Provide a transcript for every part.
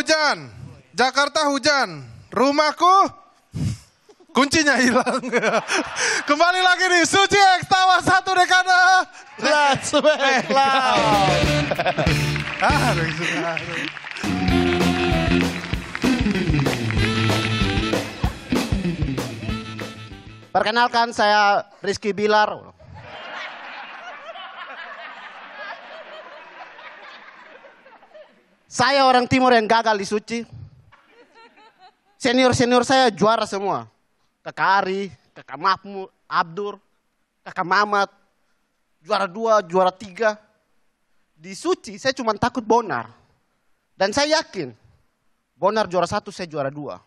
hujan, Jakarta hujan, rumahku kuncinya hilang. Kembali lagi di Suci X Tawa satu dekade. Let's make love. Perkenalkan saya Rizky Bilar. Saya orang timur yang gagal di suci. Senior-senior saya juara semua. Kakak Ari, kakak Mahmud, Abdur, kakak Mamat. Juara dua, juara tiga. Di suci saya cuma takut Bonar. Dan saya yakin, Bonar juara satu, saya juara dua.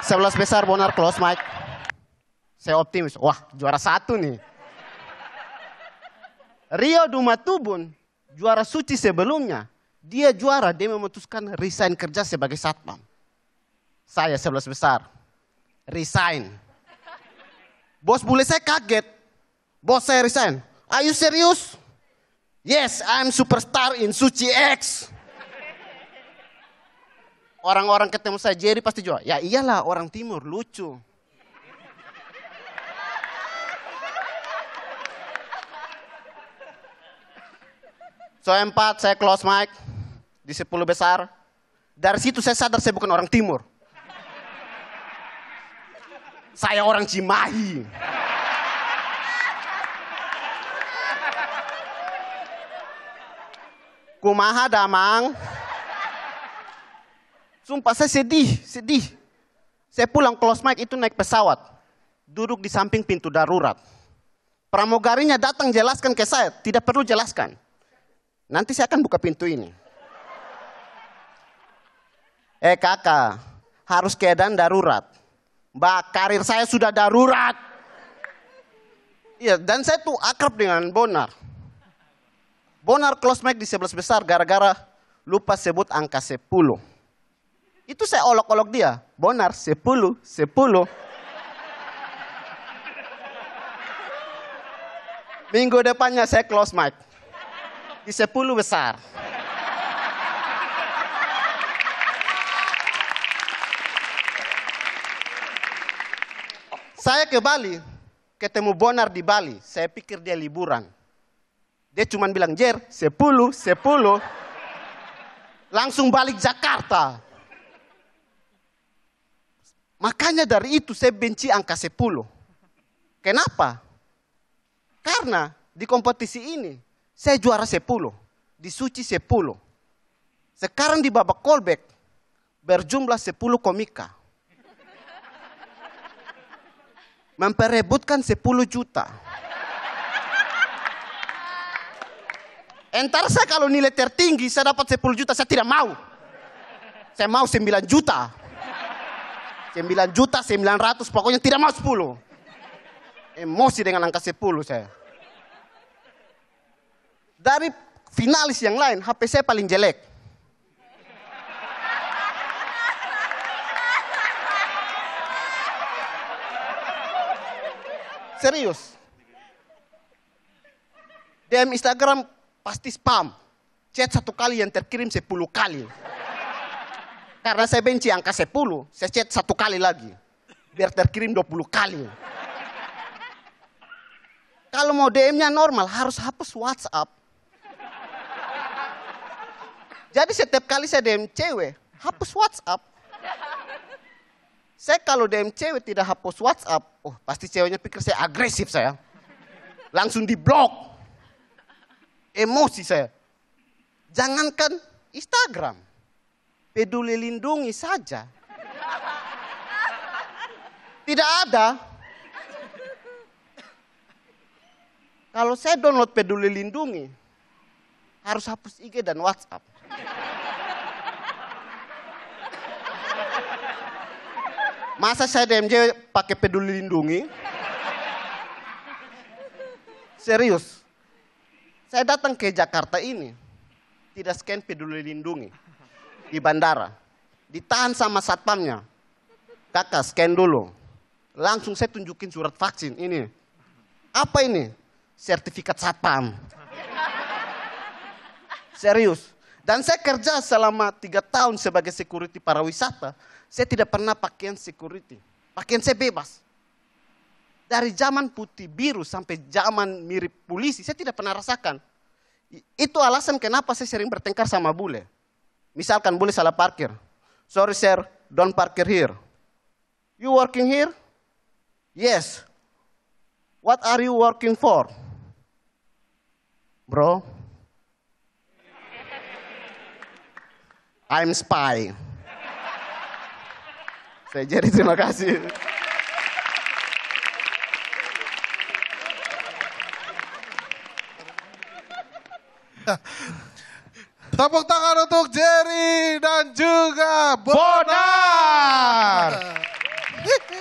Sebelas besar Bonar close mic. Saya optimis, wah juara satu nih. Rio Dumatubun, juara suci sebelumnya, dia juara, dia memutuskan resign kerja sebagai satpam. Saya sebelas besar, resign. Bos boleh saya kaget, bos saya resign. Are you serious? Yes, I'm superstar in Suci X. Orang-orang ketemu saya, Jerry pasti jual. Ya iyalah orang timur, lucu. So empat saya close mic di sepuluh besar. Dari situ saya sadar saya bukan orang timur. Saya orang Cimahi. Kumaha damang. Sumpah saya sedih, sedih. Saya pulang close mic itu naik pesawat. Duduk di samping pintu darurat. Pramugarinya datang jelaskan ke saya, tidak perlu jelaskan. Nanti saya akan buka pintu ini. Eh kakak, harus keadaan darurat. Mbak, karir saya sudah darurat. Iya, dan saya tuh akrab dengan Bonar. Bonar close mic di 11 besar gara-gara lupa sebut angka 10. Itu saya olok-olok dia. Bonar 10, 10. Minggu depannya saya close mic di sepuluh besar. Saya ke Bali, ketemu Bonar di Bali. Saya pikir dia liburan. Dia cuma bilang, Jer, sepuluh sepuluh. Langsung balik Jakarta. Makanya dari itu saya benci angka sepuluh. Kenapa? Karena di kompetisi ini saya juara 10, di Suci 10. Sekarang di babak callback berjumlah 10 komika. Memperebutkan 10 juta. Entar saya kalau nilai tertinggi saya dapat 10 juta, saya tidak mau. Saya mau 9 juta. 9 juta 900 pokoknya tidak mau 10. Emosi dengan angka 10 saya. Dari finalis yang lain, HP saya paling jelek. Serius. DM Instagram pasti spam. Chat satu kali yang terkirim sepuluh kali. Karena saya benci angka sepuluh, saya chat satu kali lagi. Biar terkirim dua puluh kali. Kalau mau DM-nya normal, harus hapus WhatsApp. Jadi setiap kali saya DM cewek, hapus WhatsApp. Saya kalau DM cewek tidak hapus WhatsApp, oh pasti ceweknya pikir saya agresif saya. Langsung di diblok. Emosi saya. Jangankan Instagram. Peduli lindungi saja. Tidak ada. Kalau saya download peduli lindungi, harus hapus IG dan WhatsApp. Masa saya DMJ pakai peduli lindungi? Serius. Saya datang ke Jakarta ini, tidak scan peduli lindungi di bandara. Ditahan sama satpamnya. Kakak scan dulu. Langsung saya tunjukin surat vaksin ini. Apa ini? Sertifikat satpam. Serius. Dan saya kerja selama tiga tahun sebagai security para wisata. Saya tidak pernah pakaian security. Pakaian saya bebas. Dari zaman putih biru sampai zaman mirip polisi, saya tidak pernah rasakan. Itu alasan kenapa saya sering bertengkar sama bule. Misalkan bule salah parkir. Sorry sir, don't parkir here. You working here? Yes. What are you working for? Bro, I'm spy. Saya jadi terima kasih. Tepuk tangan untuk Jerry dan juga Bonar. Bonar.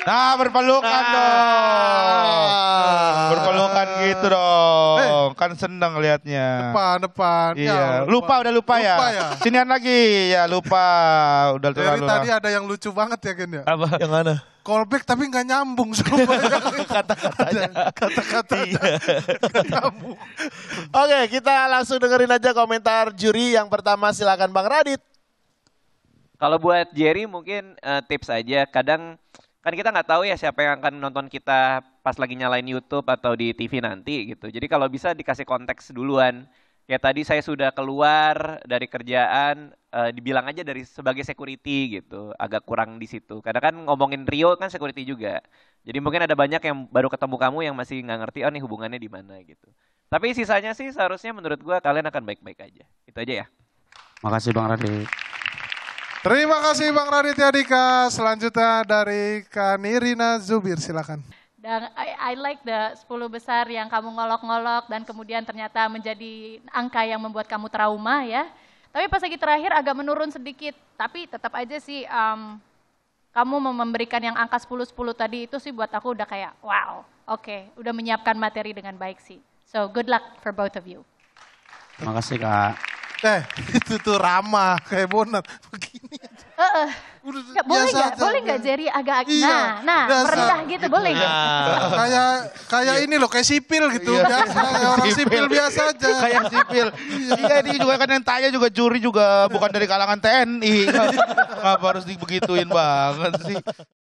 Nah, berpelukan ah. dong. Berpelukan gitu eh. dong. Kan seneng liatnya. Depan, depan. Iya. Ya, lupa. lupa udah lupa, lupa ya. ya. Sinian lagi. Ya, lupa. Udah terlalu. Dari tadi ada yang lucu banget ya, Ken ya. Apa? Yang mana? callback tapi nggak nyambung kata-katanya. Kata-kata iya. Oke, kita langsung dengerin aja komentar juri yang pertama silakan Bang Radit. Kalau buat Jerry mungkin uh, tips aja kadang kan kita nggak tahu ya siapa yang akan nonton kita pas lagi nyalain YouTube atau di TV nanti gitu. Jadi kalau bisa dikasih konteks duluan. Ya tadi saya sudah keluar dari kerjaan, e, dibilang aja dari sebagai security gitu, agak kurang di situ. Karena kan ngomongin Rio kan security juga. Jadi mungkin ada banyak yang baru ketemu kamu yang masih nggak ngerti, oh nih hubungannya di mana gitu. Tapi sisanya sih seharusnya menurut gue kalian akan baik-baik aja. Itu aja ya. Makasih Bang Radit. Terima kasih Bang Raditya Dika. Selanjutnya dari Kanirina Zubir, silakan. Dan I, I like the 10 besar yang kamu ngolok-ngolok dan kemudian ternyata menjadi angka yang membuat kamu trauma ya. Tapi pas lagi terakhir agak menurun sedikit, tapi tetap aja sih um, kamu memberikan yang angka 10-10 tadi itu sih buat aku udah kayak wow, oke, okay, udah menyiapkan materi dengan baik sih. So good luck for both of you. Terima kasih Kak. Eh, itu tuh ramah kayak bonat. Uh, uh. boleh nggak? Boleh nggak Jerry agak iya, nah, nah biasa. merendah gitu, gitu. boleh nggak? Nah. Kayak kayak iya. ini loh kayak sipil gitu. Iya. Biasa, kayak orang sipil biasa aja. Kayak sipil. Iya. iya ini juga kan yang tanya juga juri juga bukan dari kalangan TNI. Kenapa harus dibegituin banget sih?